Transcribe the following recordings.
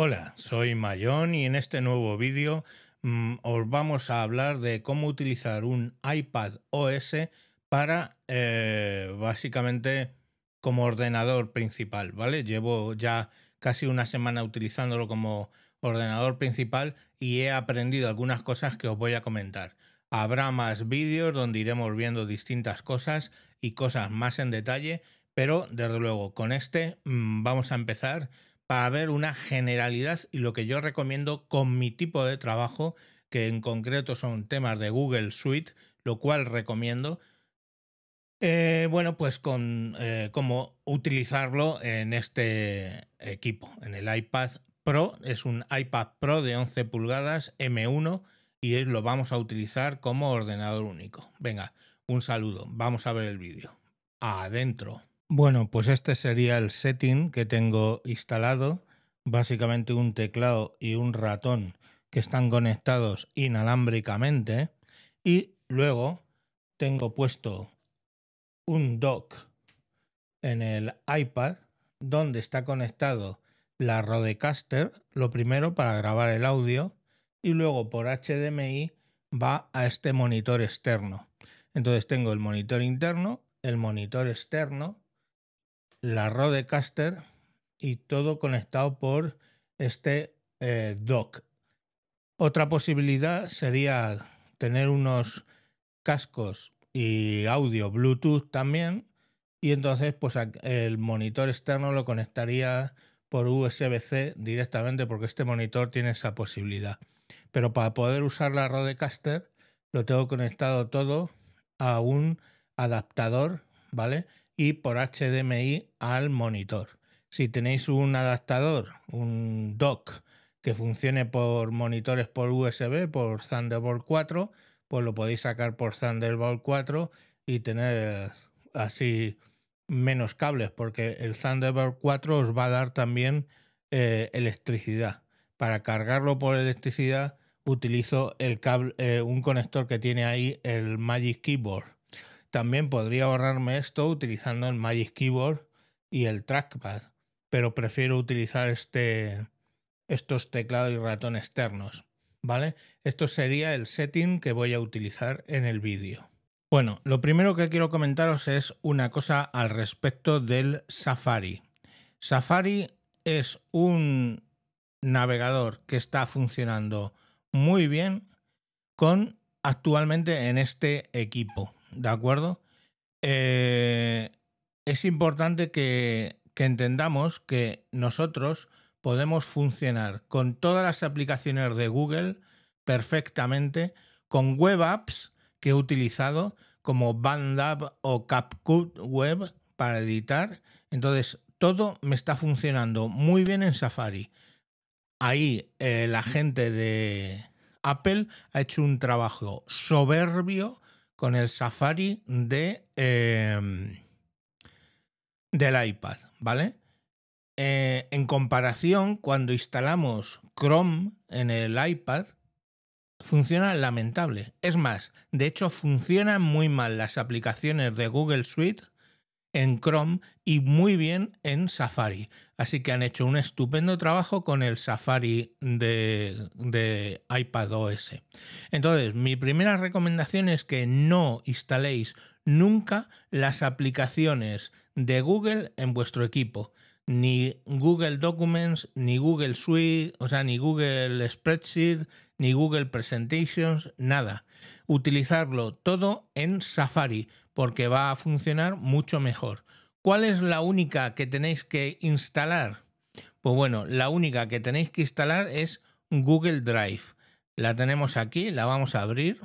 Hola, soy Mayón y en este nuevo vídeo mm, os vamos a hablar de cómo utilizar un iPad OS para eh, básicamente como ordenador principal, ¿vale? Llevo ya casi una semana utilizándolo como ordenador principal y he aprendido algunas cosas que os voy a comentar. Habrá más vídeos donde iremos viendo distintas cosas y cosas más en detalle, pero desde luego con este mm, vamos a empezar para ver una generalidad y lo que yo recomiendo con mi tipo de trabajo, que en concreto son temas de Google Suite, lo cual recomiendo. Eh, bueno, pues con eh, cómo utilizarlo en este equipo, en el iPad Pro. Es un iPad Pro de 11 pulgadas M1 y lo vamos a utilizar como ordenador único. Venga, un saludo. Vamos a ver el vídeo. Adentro. Bueno, pues este sería el setting que tengo instalado, básicamente un teclado y un ratón que están conectados inalámbricamente y luego tengo puesto un dock en el iPad donde está conectado la Rodecaster, lo primero para grabar el audio y luego por HDMI va a este monitor externo. Entonces tengo el monitor interno, el monitor externo, la Rodecaster y todo conectado por este eh, dock. Otra posibilidad sería tener unos cascos y audio Bluetooth también y entonces pues el monitor externo lo conectaría por USB-C directamente porque este monitor tiene esa posibilidad. Pero para poder usar la Rodecaster lo tengo conectado todo a un adaptador, ¿vale? y por HDMI al monitor. Si tenéis un adaptador, un dock que funcione por monitores por USB, por Thunderbolt 4, pues lo podéis sacar por Thunderbolt 4 y tener así menos cables, porque el Thunderbolt 4 os va a dar también eh, electricidad. Para cargarlo por electricidad utilizo el cable, eh, un conector que tiene ahí el Magic Keyboard también podría ahorrarme esto utilizando el Magic Keyboard y el trackpad, pero prefiero utilizar este, estos teclados y ratón externos. ¿Vale? Esto sería el setting que voy a utilizar en el vídeo. Bueno, lo primero que quiero comentaros es una cosa al respecto del Safari. Safari es un navegador que está funcionando muy bien con actualmente en este equipo. ¿de acuerdo? Eh, es importante que, entendamos que nosotros podemos funcionar con todas las aplicaciones de Google perfectamente, con web apps que he utilizado como Bandab o CapCut Web para editar. Entonces, todo me está funcionando muy bien en Safari. Ahí eh, la gente de Apple ha hecho un trabajo soberbio con el Safari de, em, del iPad, ¿vale? Eh, en comparación, cuando instalamos Chrome en el iPad, funciona lamentable. Es más, de hecho funcionan muy mal las aplicaciones de Google Suite en Chrome y muy bien en Safari. Así que han hecho un estupendo trabajo con el Safari de, de OS. Entonces, mi primera recomendación es que no instaléis nunca las aplicaciones de Google en vuestro equipo ni Google Documents, ni Google Suite, o sea, ni Google Spreadsheet, ni Google Presentations, nada utilizarlo todo en Safari porque va a funcionar mucho mejor. ¿Cuál es la única que tenéis que instalar? Pues bueno, la única que tenéis que instalar es Google Drive. La tenemos aquí, la vamos a abrir.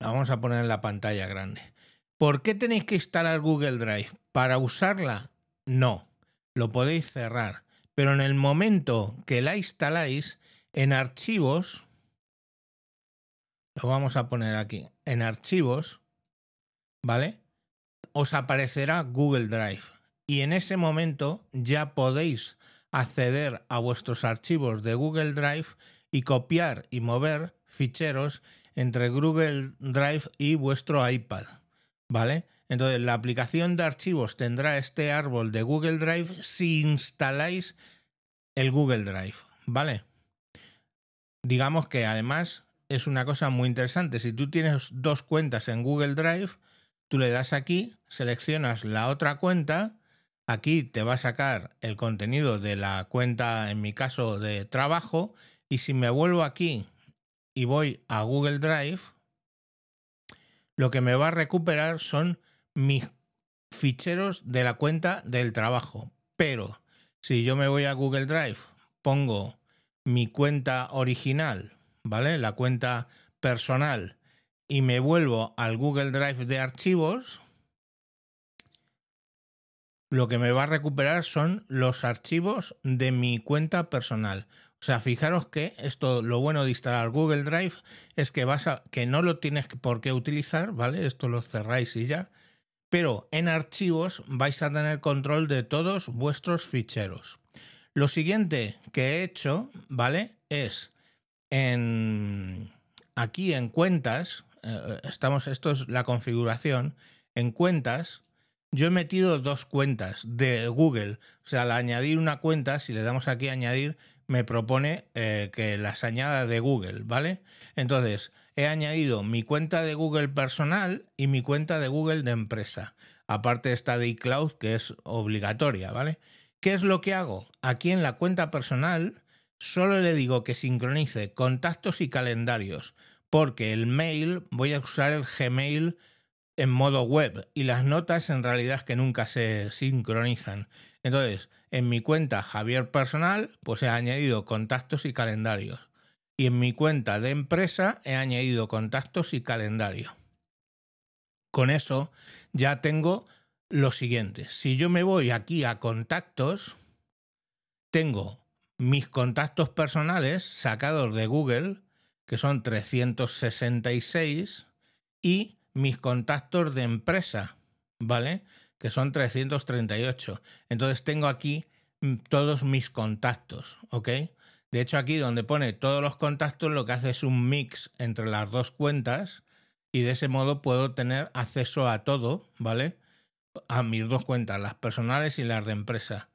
La vamos a poner en la pantalla grande. ¿Por qué tenéis que instalar Google Drive? ¿Para usarla? No, lo podéis cerrar. Pero en el momento que la instaláis, en archivos, lo vamos a poner aquí, en archivos, ¿vale? Os aparecerá Google Drive y en ese momento ya podéis acceder a vuestros archivos de Google Drive y copiar y mover ficheros entre Google Drive y vuestro iPad, ¿vale? Entonces, la aplicación de archivos tendrá este árbol de Google Drive si instaláis el Google Drive, ¿vale? digamos que además es una cosa muy interesante. Si tú tienes dos cuentas en Google Drive, tú le das aquí, seleccionas la otra cuenta, aquí te va a sacar el contenido de la cuenta, en mi caso, de trabajo, y si me vuelvo aquí y voy a Google Drive, lo que me va a recuperar son mis ficheros de la cuenta del trabajo. Pero si yo me voy a Google Drive, pongo mi cuenta original, ¿vale? La cuenta personal y me vuelvo al Google Drive de archivos, lo que me va a recuperar son los archivos de mi cuenta personal. O sea, fijaros que esto, lo bueno de instalar Google Drive es que vas que no lo tienes por qué utilizar, ¿vale? Esto lo cerráis y ya. Pero en archivos vais a tener control de todos vuestros ficheros. Lo siguiente que he hecho, ¿vale? Es en, aquí en cuentas, eh, eh, estamos, esto es la configuración, en cuentas, yo he metido dos cuentas de Google. O sea, al añadir una cuenta, si le damos aquí añadir, me propone eh, que las añada de Google, ¿vale? Entonces, he añadido mi cuenta de Google personal y mi cuenta de Google de empresa. Aparte está de iCloud, que es obligatoria, ¿vale? ¿Qué es lo que hago? Aquí en la cuenta personal solo le digo que sincronice contactos y calendarios, porque el mail voy a usar el Gmail en modo web y las notas en realidad es que nunca se sincronizan. Entonces, en mi cuenta Javier Personal, pues he añadido contactos y calendarios. Y en mi cuenta de empresa he añadido contactos y calendario. Con eso ya tengo lo siguiente. Si yo me voy aquí a contactos, tengo mis contactos personales sacados de Google, que son 366, y mis contactos de empresa, ¿vale? Que son 338. Entonces tengo aquí mm, todos mis contactos, ¿ok? De hecho aquí donde pone todos los contactos lo que hace es un mix entre las dos cuentas y de ese modo puedo tener acceso a todo, ¿vale? a mis dos cuentas, las personales y las de empresa.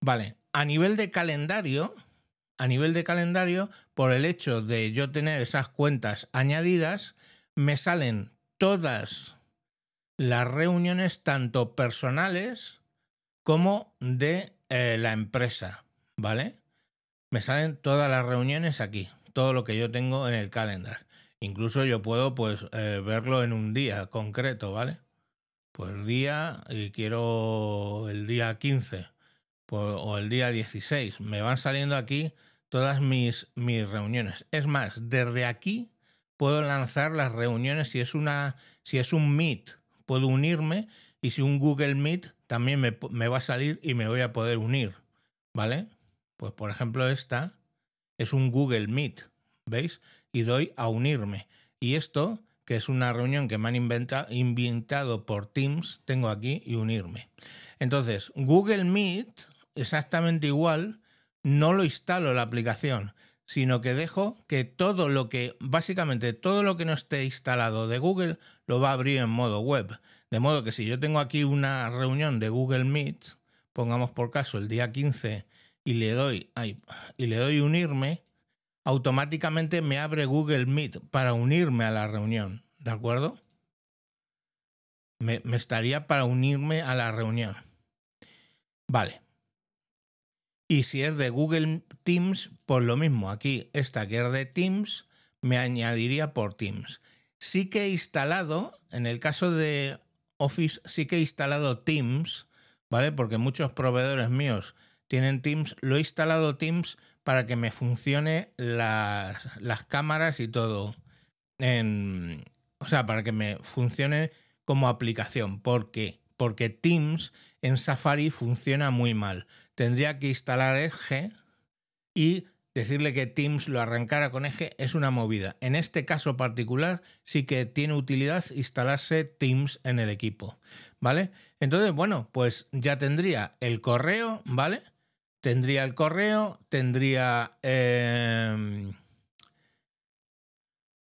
Vale, a nivel de calendario, a nivel de calendario, por el hecho de yo tener esas cuentas añadidas, me salen todas las reuniones, tanto personales como de eh, la empresa, ¿vale? Me salen todas las reuniones aquí, todo lo que yo tengo en el calendar. Incluso yo puedo pues eh, verlo en un día concreto, ¿vale? pues día, y eh, quiero el día 15 pues, o el día 16. Me van saliendo aquí todas mis, mis reuniones. Es más, desde aquí puedo lanzar las reuniones si es, una, si es un Meet, puedo unirme y si un Google Meet también me, me va a salir y me voy a poder unir. ¿Vale? Pues por ejemplo esta es un Google Meet, ¿veis? Y doy a unirme. Y esto que es una reunión que me han inventado por Teams, tengo aquí, y unirme. Entonces, Google Meet, exactamente igual, no lo instalo la aplicación, sino que dejo que todo lo que, básicamente todo lo que no esté instalado de Google, lo va a abrir en modo web. De modo que si yo tengo aquí una reunión de Google Meet, pongamos por caso el día 15, y le doy, y le doy unirme, automáticamente me abre Google Meet para unirme a la reunión, ¿de acuerdo? Me, estaría para unirme a la reunión. Vale. Y si es de Google Teams, pues lo mismo. Aquí, esta que es de Teams, me añadiría por Teams. Sí que he instalado, en el caso de Office, sí que he instalado Teams, ¿vale? Porque muchos proveedores míos tienen Teams. Lo he instalado Teams para que me funcione las, cámaras y todo. En, o sea, para que me funcione como aplicación. ¿Por qué? Porque Teams en Safari funciona muy mal. Tendría que instalar Edge y decirle que Teams lo arrancara con Eje es una movida. En este caso particular sí que tiene utilidad instalarse Teams en el equipo, ¿vale? Entonces, bueno, pues ya tendría el correo, ¿vale? tendría el correo, tendría em,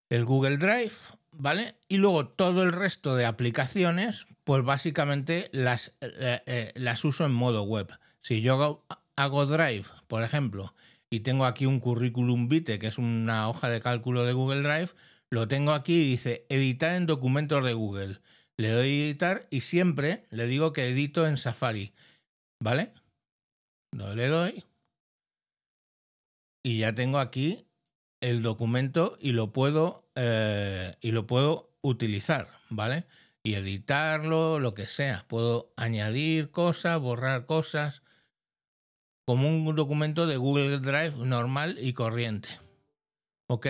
el Google Drive, ¿vale? Y luego todo el resto de aplicaciones, pues básicamente las, eh, eh, eh, las uso en modo web. Si yo hago, Drive, por ejemplo, y tengo aquí un currículum vitae, que es una hoja de cálculo de Google Drive, lo tengo aquí y dice editar en documentos de Google. Le doy editar y siempre le digo que edito en Safari, ¿vale? No le doy. Y ya tengo aquí el documento y lo puedo, eh, y lo puedo utilizar, ¿vale? Y editarlo, lo que sea. Puedo añadir cosas, borrar cosas, como un documento de Google Drive normal y corriente. ¿Ok?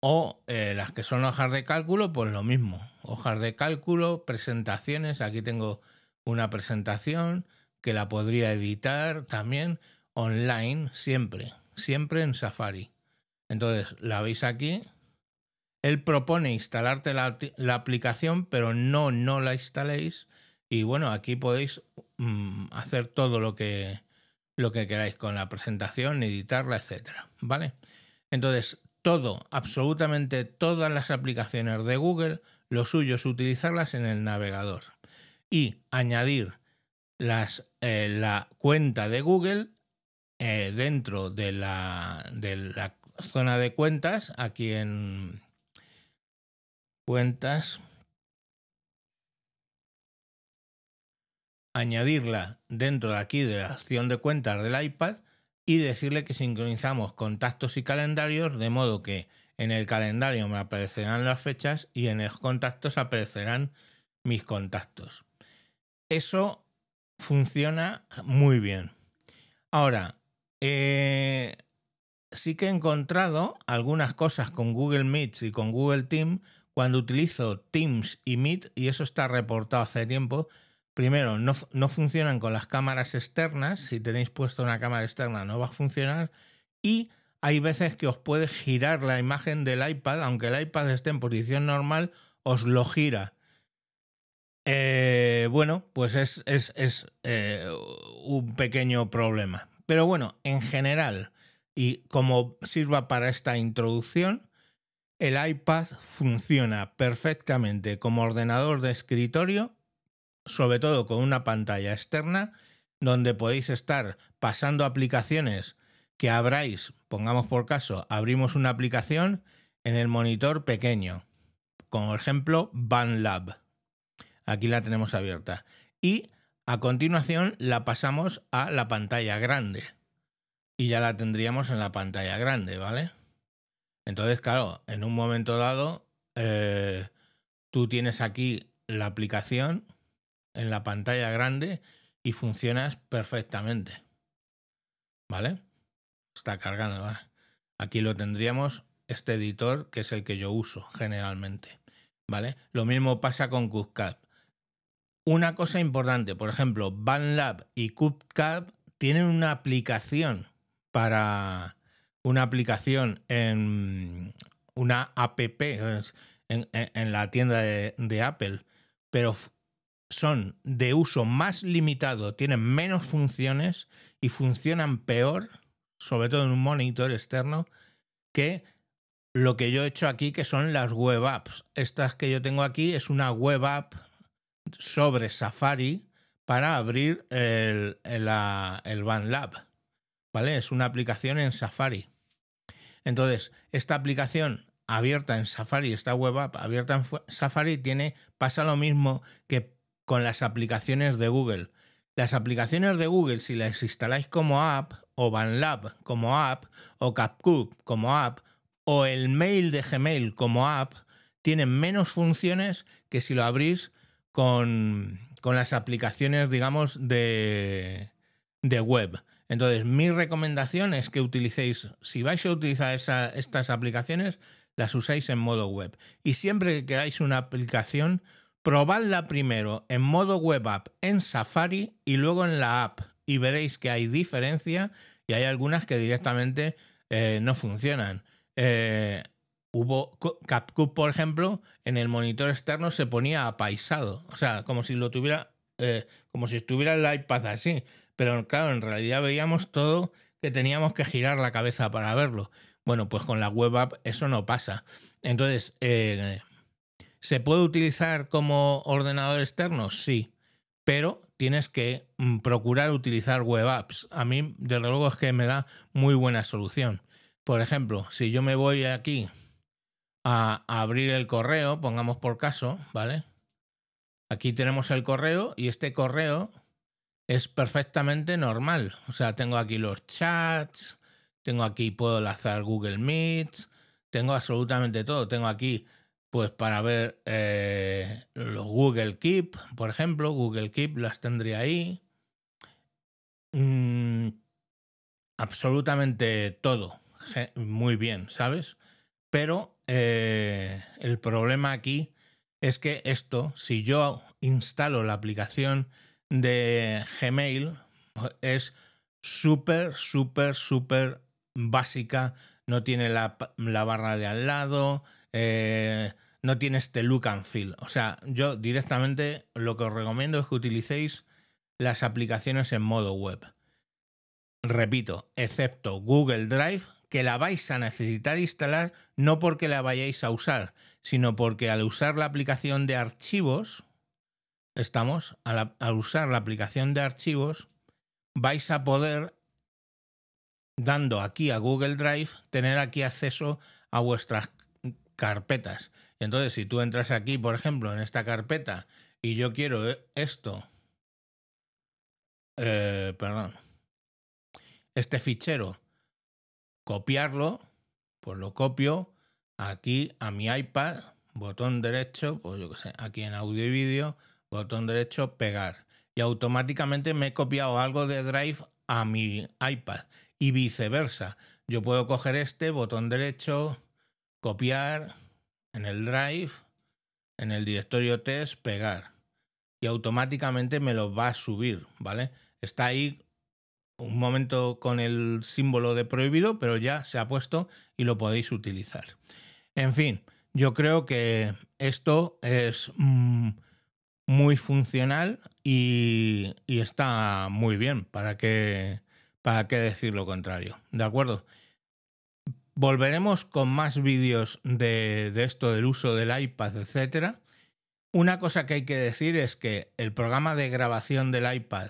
O eh, las que son hojas de cálculo, pues lo mismo. Hojas de cálculo, presentaciones. Aquí tengo una presentación que la podría editar también online siempre, siempre en Safari. Entonces, la veis aquí. Él propone instalarte la, aplicación, pero no, no la instaléis. Y bueno, aquí podéis mm, hacer todo lo que, lo que queráis con la presentación, editarla, etcétera. ¿Vale? Entonces, todo, absolutamente todas las aplicaciones de Google, lo suyo es utilizarlas en el navegador y añadir eh, la cuenta de Google eh, dentro de la, de la zona de cuentas, aquí en cuentas, añadirla dentro de aquí de la acción de cuentas del iPad y decirle que sincronizamos contactos y calendarios de modo que en el calendario me aparecerán las fechas y en los contactos aparecerán mis contactos. Eso funciona muy bien. Ahora, eh, sí que he encontrado algunas cosas con Google Meet y con Google Team cuando utilizo Teams y Meet, y eso está reportado hace tiempo. Primero, no, no funcionan con las cámaras externas. Si tenéis puesto una cámara externa, no va a funcionar. Y hay veces que os puede girar la imagen del iPad, aunque el iPad esté en posición normal, os lo gira. Eh, bueno, pues es, eh, un pequeño problema. Pero bueno, en general, y como sirva para esta introducción, el iPad funciona perfectamente como ordenador de escritorio, sobre todo con una pantalla externa, donde podéis estar pasando aplicaciones que abráis, pongamos por caso, abrimos una aplicación en el monitor pequeño, como ejemplo BandLab. Aquí la tenemos abierta. Y a continuación la pasamos a la pantalla grande. Y ya la tendríamos en la pantalla grande, ¿vale? Entonces, claro, en un momento dado, eh, tú tienes aquí la aplicación en la pantalla grande y funcionas perfectamente. ¿Vale? Está cargando. ¿vale? Aquí lo tendríamos, este editor, que es el que yo uso generalmente. ¿Vale? Lo mismo pasa con CookCat. Una cosa importante, por ejemplo, Banlab y CubCap tienen una aplicación para una aplicación en una app en, la tienda de, de Apple, pero son de uso más limitado, tienen menos funciones y funcionan peor, sobre todo en un monitor externo, que lo que yo he hecho aquí, que son las web apps. Estas que yo tengo aquí es una web app sobre Safari para abrir el, el, el ¿Vale? Es una aplicación en Safari. Entonces, esta aplicación abierta en Safari, esta web app abierta en Safari, tiene, pasa lo mismo que con las aplicaciones de Google. Las aplicaciones de Google, si las instaláis como app, o VanLab como app, o CapCut como app, o el mail de Gmail como app, tienen menos funciones que si lo abrís con, las aplicaciones, digamos, de, de web. Entonces, mi recomendación es que utilicéis, si vais a utilizar estas aplicaciones, las usáis en modo web. Y siempre que queráis una aplicación, probadla primero en modo web app en Safari y luego en la app. Y veréis que hay diferencia y hay algunas que directamente eh, no funcionan. Eh, hubo CapCut, por ejemplo, en el monitor externo se ponía apaisado, o sea, como si lo tuviera, eh, como si estuviera el iPad así, pero claro, en realidad veíamos todo que teníamos que girar la cabeza para verlo. Bueno, pues con la web app eso no pasa. Entonces, eh, ¿se puede utilizar como ordenador externo? Sí, pero tienes que mm, procurar utilizar web apps. A mí, desde luego, es que me da muy buena solución. Por ejemplo, si yo me voy aquí a, abrir el correo, pongamos por caso, ¿vale? Aquí tenemos el correo y este correo es perfectamente normal. O sea, tengo aquí los chats, tengo aquí, puedo lanzar Google Meets, tengo absolutamente todo. Tengo aquí, pues, para ver eh, los Google Keep, por ejemplo, Google Keep las tendría ahí. Mm, absolutamente todo. Muy bien, ¿sabes? Pero eh, el problema aquí es que esto, si yo instalo la aplicación de Gmail, es súper, súper, súper básica. No tiene la, barra de al lado, eh, no tiene este look and feel. O sea, yo directamente lo que os recomiendo es que utilicéis las aplicaciones en modo web. Repito, excepto Google Drive, que la vais a necesitar instalar no porque la vayáis a usar, sino porque al usar la aplicación de archivos, estamos, al, usar la aplicación de archivos, vais a poder, dando aquí a Google Drive, tener aquí acceso a vuestras carpetas. Entonces, si tú entras aquí, por ejemplo, en esta carpeta, y yo quiero eh, esto, eh, perdón, este fichero, copiarlo, pues lo copio aquí a mi iPad, botón derecho, pues yo qué sé, aquí en audio y vídeo, botón derecho, pegar. Y automáticamente me he copiado algo de Drive a mi iPad y viceversa. Yo puedo coger este botón derecho, copiar en el Drive, en el directorio test, pegar. Y automáticamente me lo va a subir, ¿vale? Está ahí un momento con el símbolo de prohibido, pero ya se ha puesto y lo podéis utilizar. En fin, yo creo que esto es mm, muy funcional y, está muy bien. ¿Para qué, ¿Para qué decir lo contrario? ¿De acuerdo? Volveremos con más vídeos de, de esto del uso del iPad, etc. Una cosa que hay que decir es que el programa de grabación del iPad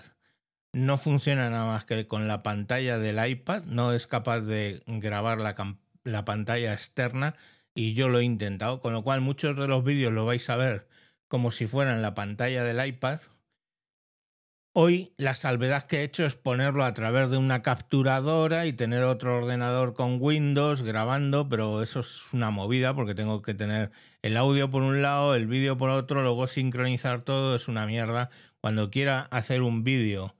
no funciona nada más que con la pantalla del iPad, no es capaz de grabar la, pantalla externa y yo lo he intentado, con lo cual muchos de los vídeos lo vais a ver como si fuera en la pantalla del iPad. Hoy la salvedad que he hecho es ponerlo a través de una capturadora y tener otro ordenador con Windows grabando, pero eso es una movida porque tengo que tener el audio por un lado, el vídeo por otro, luego sincronizar todo, es una mierda. Cuando quiera hacer un vídeo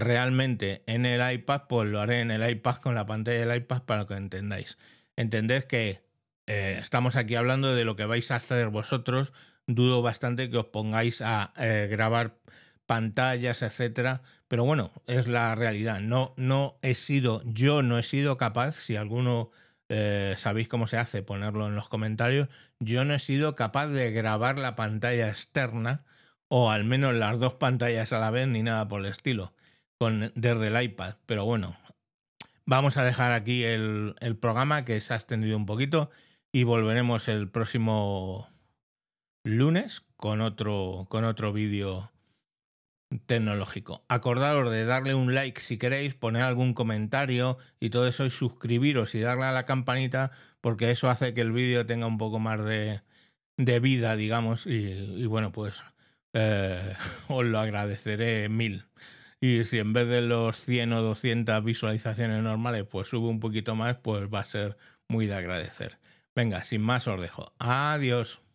realmente en el iPad, pues lo haré en el iPad con la pantalla del iPad para que entendáis. Entended que eh, estamos aquí hablando de lo que vais a hacer vosotros. Dudo bastante que os pongáis a eh, grabar pantallas, etcétera. Pero bueno, es la realidad. No, no he sido, yo no he sido capaz, si alguno eh, sabéis cómo se hace, ponerlo en los comentarios. Yo no he sido capaz de grabar la pantalla externa, o al menos las dos pantallas a la vez, ni nada por el estilo con, desde el iPad. Pero bueno, vamos a dejar aquí el, programa que se ha extendido un poquito y volveremos el próximo lunes con otro, con otro vídeo tecnológico. Acordaros de darle un like si queréis, poner algún comentario y todo eso y suscribiros y darle a la campanita porque eso hace que el vídeo tenga un poco más de, vida, digamos, y, bueno, pues eh, os lo agradeceré mil. Y si en vez de los 100 o 200 visualizaciones normales, pues sube un poquito más, pues va a ser muy de agradecer. Venga, sin más os dejo. Adiós.